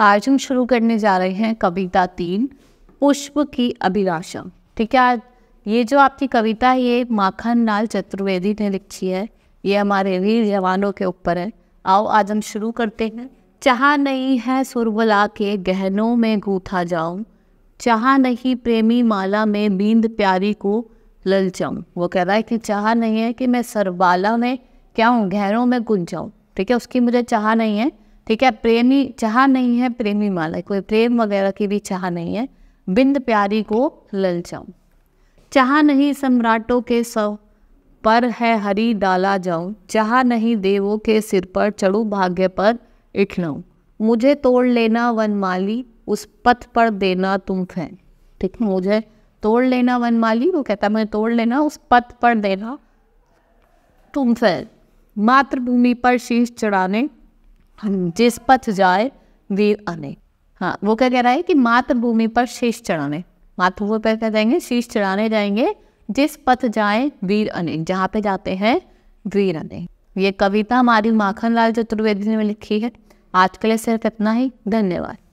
आज हम शुरू करने जा रहे हैं कविता तीन पुष्प की अभिलाषा ठीक है आज ये जो आपकी कविता है ये माखन लाल चतुर्वेदी ने लिखी है ये हमारे वीर जवानों के ऊपर है आओ आज हम शुरू करते हैं चाह नहीं है सुरबला के गहनों में गूथा जाऊं चाह नहीं प्रेमी माला में बींद प्यारी को लल वो कह रहा है कि चाह नहीं है कि मैं सरबाला में क्या हूँ गहरों में गुन जाऊँ ठीक है उसकी मुझे चाह नहीं है ठीक है प्रेमी चाह नहीं है प्रेमी माला कोई प्रेम वगैरह की भी चाह नहीं है बिंद प्यारी को जाऊं चाह नहीं सम्राटों के सौ पर है हरी डाला जाऊं चाह नहीं देवों के सिर पर चढ़ू भाग्य पर इठलाऊं मुझे तोड़ लेना वन माली उस पथ पर देना तुम फैन ठीक है मुझे तोड़ लेना वन माली वो कहता मुझे तोड़ लेना उस पथ पर देना तुम फैन मातृभूमि पर शीश चढ़ाने हाँ, जिस पथ जाए वीर अने हाँ वो क्या कह रहा है कि मातृभूमि पर शीश चढ़ाने मातृभूमि पर क्या जाएंगे शीश चढ़ाने जाएंगे जिस पथ जाए वीर अने जहाँ पे जाते हैं वीर अने ये कविता हमारी माखनलाल चतुर्वेदी ने लिखी है आज के लिए सिर्फ इतना ही धन्यवाद